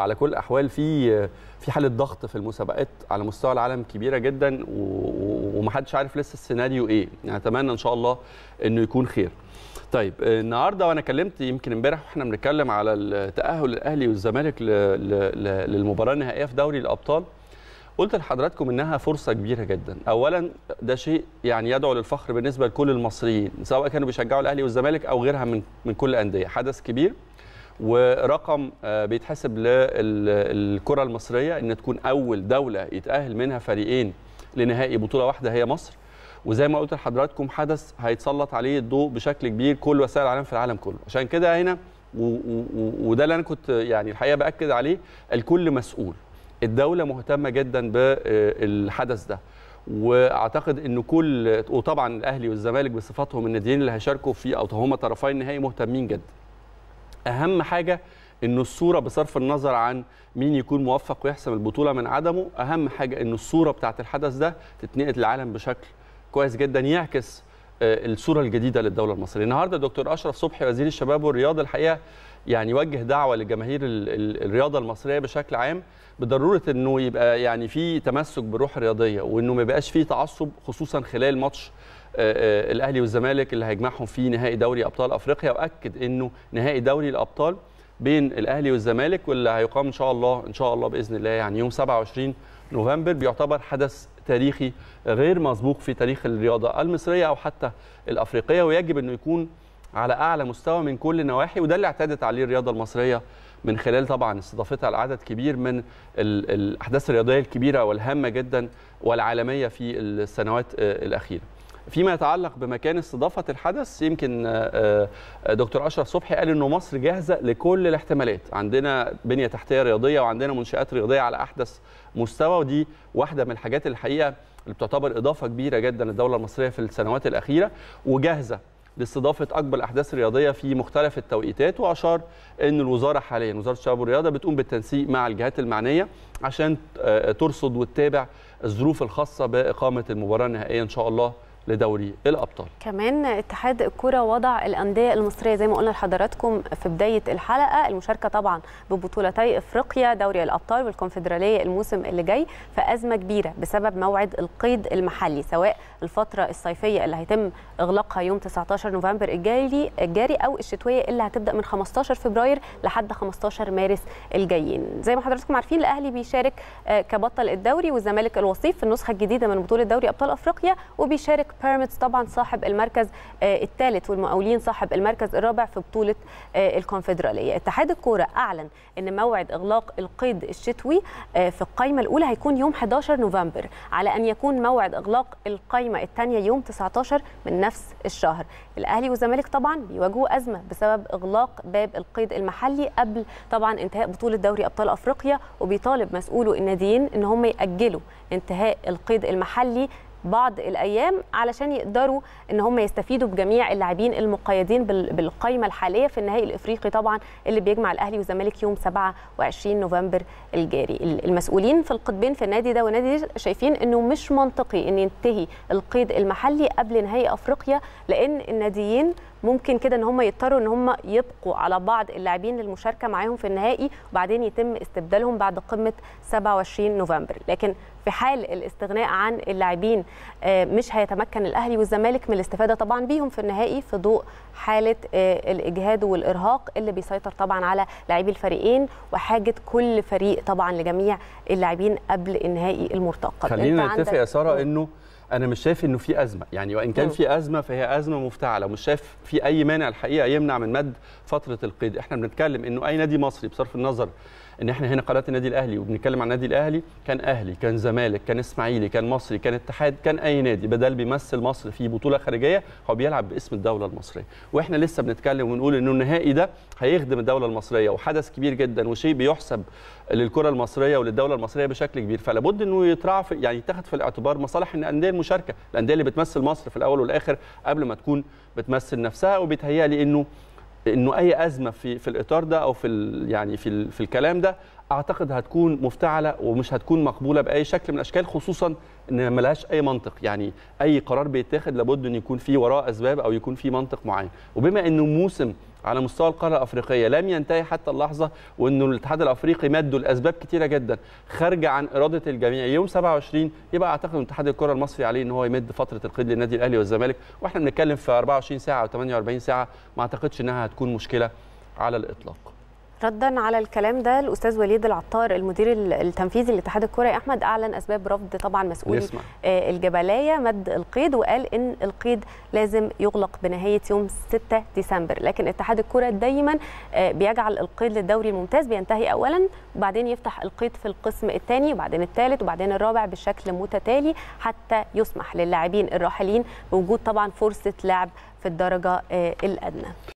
على كل الاحوال في في حاله ضغط في المسابقات على مستوى العالم كبيره جدا ومحدش عارف لسه السيناريو ايه نتمنى يعني ان شاء الله انه يكون خير طيب النهارده وانا كلمت يمكن امبارح واحنا بنتكلم على التاهل الاهلي والزمالك للمباراه النهائيه في دوري الابطال قلت لحضراتكم انها فرصه كبيره جدا اولا ده شيء يعني يدعو للفخر بالنسبه لكل المصريين سواء كانوا بيشجعوا الاهلي والزمالك او غيرها من من كل الانديه حدث كبير ورقم آه، بيتحسب للكره المصريه ان تكون اول دوله يتاهل منها فريقين لنهائي بطوله واحده هي مصر وزي ما قلت لحضراتكم حدث هيتسلط عليه الضوء بشكل كبير كل وسائل الاعلام في العالم كله عشان كده هنا وده اللي انا كنت يعني الحقيقه باكد عليه الكل مسؤول الدوله مهتمه جدا بالحدث آه، ده واعتقد ان كل وطبعا الاهلي والزمالك بصفتهم الناديين اللي هيشاركوا فيه او هما طرفي النهائي مهتمين جدا اهم حاجه ان الصوره بصرف النظر عن مين يكون موفق ويحسم البطوله من عدمه اهم حاجه ان الصوره بتاعه الحدث ده تتنقل للعالم بشكل كويس جدا يعكس آه، الصوره الجديده للدوله المصريه النهارده دكتور اشرف صبحي وزير الشباب والرياضه الحقيقه يعني وجه دعوه لجماهير الرياضه المصريه بشكل عام بضروره انه يبقى يعني في تمسك بالروح الرياضيه وانه ما يبقاش في تعصب خصوصا خلال ماتش آه، آه، الاهلي والزمالك اللي هيجمعهم في نهائي دوري ابطال افريقيا واكد انه نهائي دوري الابطال بين الاهلي والزمالك واللي هيقام ان شاء الله ان شاء الله باذن الله يعني يوم 27 نوفمبر بيعتبر حدث تاريخي غير مسبوق في تاريخ الرياضه المصريه او حتى الافريقيه ويجب انه يكون على اعلى مستوى من كل النواحي وده اللي اعتادت عليه الرياضه المصريه من خلال طبعا استضافتها لعدد كبير من الاحداث الرياضيه الكبيره والهامه جدا والعالميه في السنوات آه، الاخيره فيما يتعلق بمكان استضافه الحدث يمكن آه، آه، دكتور اشرف صبحي قال انه مصر جاهزه لكل الاحتمالات عندنا بنيه تحتيه رياضيه وعندنا منشات رياضيه على احدث مستوى ودي واحده من الحاجات الحقيقه اللي بتعتبر اضافه كبيره جدا للدوله المصريه في السنوات الاخيره وجاهزه لاستضافه اكبر الاحداث الرياضيه في مختلف التوقيتات واشار ان الوزاره حاليا وزاره الشباب والرياضه بتقوم بالتنسيق مع الجهات المعنيه عشان آه، ترصد وتتابع الظروف الخاصه باقامه المباراه النهائيه ان شاء الله لدوري الابطال كمان اتحاد الكره وضع الانديه المصريه زي ما قلنا لحضراتكم في بدايه الحلقه المشاركه طبعا ببطولتي افريقيا دوري الابطال والكونفدراليه الموسم اللي جاي في ازمه كبيره بسبب موعد القيد المحلي سواء الفتره الصيفيه اللي هيتم اغلاقها يوم 19 نوفمبر الجاري الجاري او الشتويه اللي هتبدا من 15 فبراير لحد 15 مارس الجايين زي ما حضراتكم عارفين الاهلي بيشارك آه، كبطل الدوري والزمالك الوصيف في النسخه الجديده من بطوله دوري ابطال افريقيا وبيشارك حضرتك بيراميدز طبعا صاحب المركز آه، الثالث والمقاولين صاحب المركز الرابع في بطوله آه، الكونفدراليه اتحاد الكوره اعلن ان موعد اغلاق القيد الشتوي آه، في القايمه الاولى هيكون يوم 11 نوفمبر على ان يكون موعد اغلاق القايمه الثانيه يوم 19 من نفس الشهر الاهلي والزمالك طبعا بيواجهوا ازمه بسبب اغلاق باب القيد المحلي قبل طبعا انتهاء بطوله دوري ابطال افريقيا وبيطالب مسؤولو الناديين ان هم ياجلوا انتهاء القيد المحلي بعض الايام علشان يقدروا ان هم يستفيدوا بجميع اللاعبين المقيدين بالقائمه الحاليه في النهائي الافريقي طبعا اللي بيجمع الاهلي والزمالك يوم 27 نوفمبر الجاري المسؤولين في القطبين في النادي ده والنادي ده شايفين انه مش منطقي ان ينتهي القيد المحلي قبل نهائي افريقيا لان الناديين ممكن كده ان هم يضطروا ان هم يبقوا على بعض اللاعبين للمشاركه معاهم في النهائي وبعدين يتم استبدالهم بعد قمه 27 نوفمبر لكن في حال الاستغناء عن اللاعبين آه، مش هيتمكن الاهلي والزمالك من الاستفاده طبعا بيهم في النهائي في ضوء حاله آه، الاجهاد والارهاق اللي بيسيطر طبعا على لاعبي الفريقين وحاجه كل فريق طبعا لجميع اللاعبين قبل النهائي المرتقب خلينا نتفق يا ساره انه انا مش شايف انه في ازمه يعني وان كان في ازمه فهي ازمه مفتعله ومش شايف في اي مانع الحقيقه يمنع من مد فتره القيد احنا بنتكلم انه اي نادي مصري بصرف النظر ان احنا هنا قناه النادي الاهلي وبنتكلم عن النادي الاهلي كان اهلي كان زمالك كان اسماعيلي كان مصري كان اتحاد كان اي نادي بدل بيمثل مصر في بطوله خارجيه هو بيلعب باسم الدوله المصريه واحنا لسه بنتكلم ونقول انه النهائي ده هيخدم الدوله المصريه وحدث كبير جدا وشيء بيحسب للكره المصريه وللدوله المصريه بشكل كبير فلا بد انه يترعى يعني يتاخد في الاعتبار مصالح الانديه المشاركه الانديه اللي بتمثل مصر في الاول والاخر قبل ما تكون بتمثل نفسها لي انه انه اي ازمه في في الاطار ده او في يعني في في الكلام ده اعتقد هتكون مفتعله ومش هتكون مقبوله باي شكل من الاشكال خصوصا ان ملهاش اي منطق يعني اي قرار بيتاخد لابد ان يكون فيه وراه اسباب او يكون فيه منطق معين وبما انه موسم على مستوى القاره الافريقيه لم ينتهي حتى اللحظه وانه الاتحاد الافريقي مدوا لاسباب كتيره جدا خارجه عن اراده الجميع يوم 27 يبقى اعتقد ان اتحاد الكره المصري عليه ان هو يمد فتره القيد للنادي الاهلي والزمالك واحنا بنتكلم في 24 ساعه او 48 ساعه ما اعتقدش انها هتكون مشكله على الاطلاق ردا على الكلام ده الاستاذ وليد العطار المدير التنفيذي لاتحاد الكره احمد اعلن اسباب رفض طبعا مسؤولي آه، الجبلايه مد القيد وقال ان القيد لازم يغلق بنهايه يوم 6 ديسمبر لكن اتحاد الكره دايما آه، بيجعل القيد للدوري الممتاز بينتهي اولا وبعدين يفتح القيد في القسم الثاني وبعدين الثالث وبعدين الرابع بشكل متتالي حتى يسمح للاعبين الراحلين بوجود طبعا فرصه لعب في الدرجه آه، الادنى